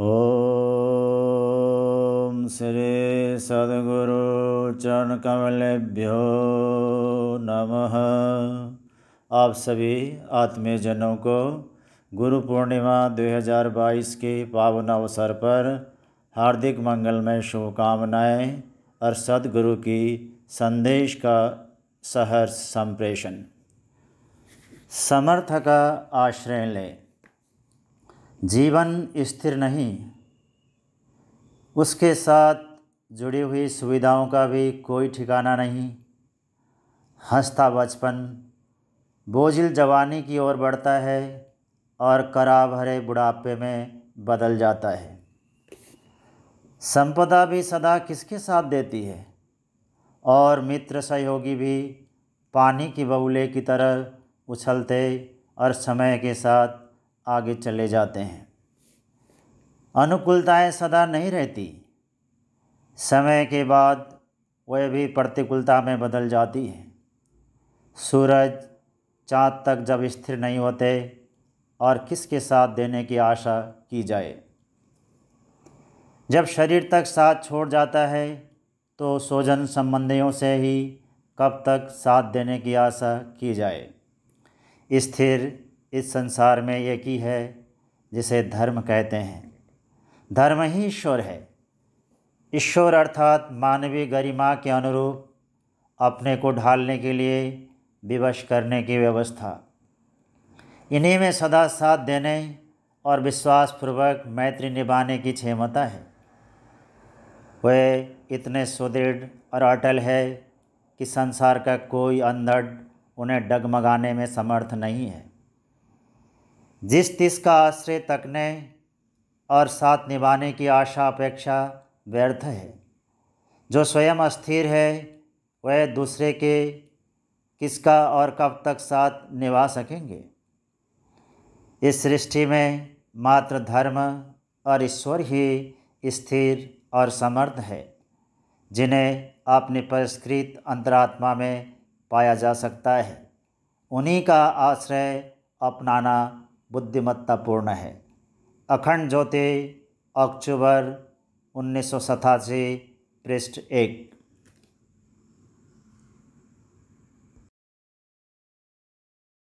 ॐ श्री सदगुरुचरणकमलेभ्यो नमः आप सभी आत्मीयजनों को गुरु पूर्णिमा 2022 के पावन अवसर पर हार्दिक मंगलमय शुभकामनाएं और सदगुरु की संदेश का सहर्ष संप्रेषण समर्थ का आश्रय लें जीवन स्थिर नहीं उसके साथ जुड़ी हुई सुविधाओं का भी कोई ठिकाना नहीं हंसता बचपन बोझिल जवानी की ओर बढ़ता है और करा भरे बुढ़ापे में बदल जाता है संपदा भी सदा किसके साथ देती है और मित्र सहयोगी भी पानी की बबूले की तरह उछलते और समय के साथ आगे चले जाते हैं अनुकूलताएं सदा नहीं रहती समय के बाद वह भी प्रतिकूलता में बदल जाती हैं सूरज चाँद तक जब स्थिर नहीं होते और किसके साथ देने की आशा की जाए जब शरीर तक साथ छोड़ जाता है तो सोजन संबंधियों से ही कब तक साथ देने की आशा की जाए स्थिर इस संसार में एक ही है जिसे धर्म कहते हैं धर्म ही ईश्वर है ईश्वर अर्थात मानवीय गरिमा के अनुरूप अपने को ढालने के लिए विवश करने की व्यवस्था इन्हीं में सदा साथ देने और विश्वासपूर्वक मैत्री निभाने की क्षमता है वह इतने सुदृढ़ और अटल है कि संसार का कोई अंधड़ उन्हें डगमगाने में समर्थ नहीं है जिस तिस का आश्रय तकने और साथ निभाने की आशा अपेक्षा व्यर्थ है जो स्वयं अस्थिर है वह दूसरे के किसका और कब तक साथ निभा सकेंगे इस सृष्टि में मात्र धर्म और ईश्वर ही स्थिर और समर्थ है जिन्हें अपने परिष्कृत अंतरात्मा में पाया जा सकता है उन्हीं का आश्रय अपनाना बुद्धिमत्तापूर्ण है अखंड ज्योति अक्टूबर उन्नीस सौ सतासी पृष्ठ एक